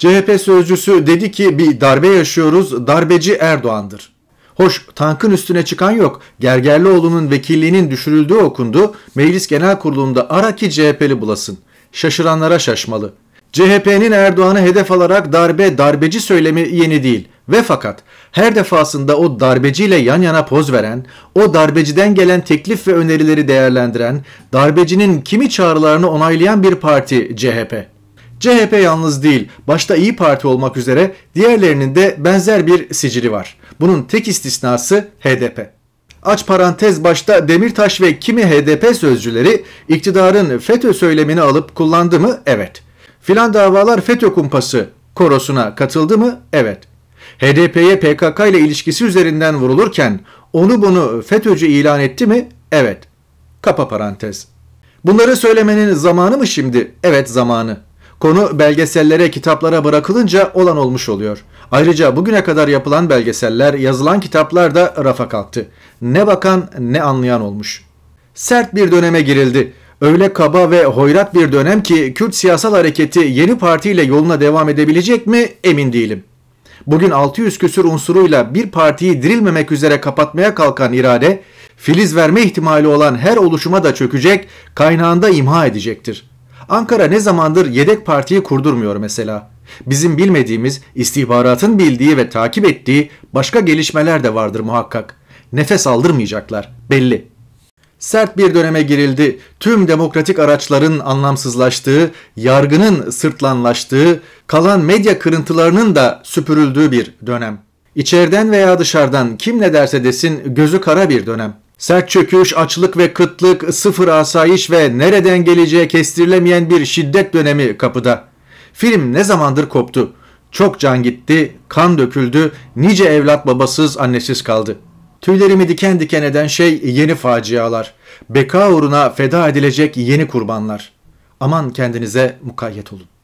CHP sözcüsü dedi ki bir darbe yaşıyoruz, darbeci Erdoğan'dır. Hoş tankın üstüne çıkan yok. Gergerlioğlu'nun vekilliğinin düşürüldüğü okundu. Meclis Genel Kurulu'nda ara ki CHP'li bulasın. Şaşıranlara şaşmalı. CHP'nin Erdoğan'ı hedef alarak darbe, darbeci söylemi yeni değil. Ve fakat her defasında o darbeciyle yan yana poz veren, o darbeciden gelen teklif ve önerileri değerlendiren, darbecinin kimi çağrılarını onaylayan bir parti CHP. CHP yalnız değil, başta İyi Parti olmak üzere diğerlerinin de benzer bir sicili var. Bunun tek istisnası HDP. Aç parantez başta Demirtaş ve kimi HDP sözcüleri iktidarın FETÖ söylemini alıp kullandı mı? Evet. Filan davalar FETÖ kumpası korosuna katıldı mı? Evet. HDP'ye PKK ile ilişkisi üzerinden vurulurken onu bunu FETÖ'cü ilan etti mi? Evet. Kapa parantez. Bunları söylemenin zamanı mı şimdi? Evet zamanı. Konu belgesellere, kitaplara bırakılınca olan olmuş oluyor. Ayrıca bugüne kadar yapılan belgeseller, yazılan kitaplar da rafa kalktı. Ne bakan ne anlayan olmuş. Sert bir döneme girildi. Öyle kaba ve hoyrat bir dönem ki Kürt siyasal hareketi yeni partiyle yoluna devam edebilecek mi emin değilim. Bugün 600 küsür unsuruyla bir partiyi dirilmemek üzere kapatmaya kalkan irade, filiz verme ihtimali olan her oluşuma da çökecek, kaynağında imha edecektir. Ankara ne zamandır yedek partiyi kurdurmuyor mesela. Bizim bilmediğimiz, istihbaratın bildiği ve takip ettiği başka gelişmeler de vardır muhakkak. Nefes aldırmayacaklar, belli. Sert bir döneme girildi. Tüm demokratik araçların anlamsızlaştığı, yargının sırtlanlaştığı, kalan medya kırıntılarının da süpürüldüğü bir dönem. İçeriden veya dışarıdan kim ne derse desin gözü kara bir dönem. Sert çöküş, açlık ve kıtlık, sıfır asayiş ve nereden geleceği kestirilemeyen bir şiddet dönemi kapıda. Film ne zamandır koptu. Çok can gitti, kan döküldü, nice evlat babasız, annesiz kaldı. Tüylerimi diken diken eden şey yeni facialar. Beka uğruna feda edilecek yeni kurbanlar. Aman kendinize mukayyet olun.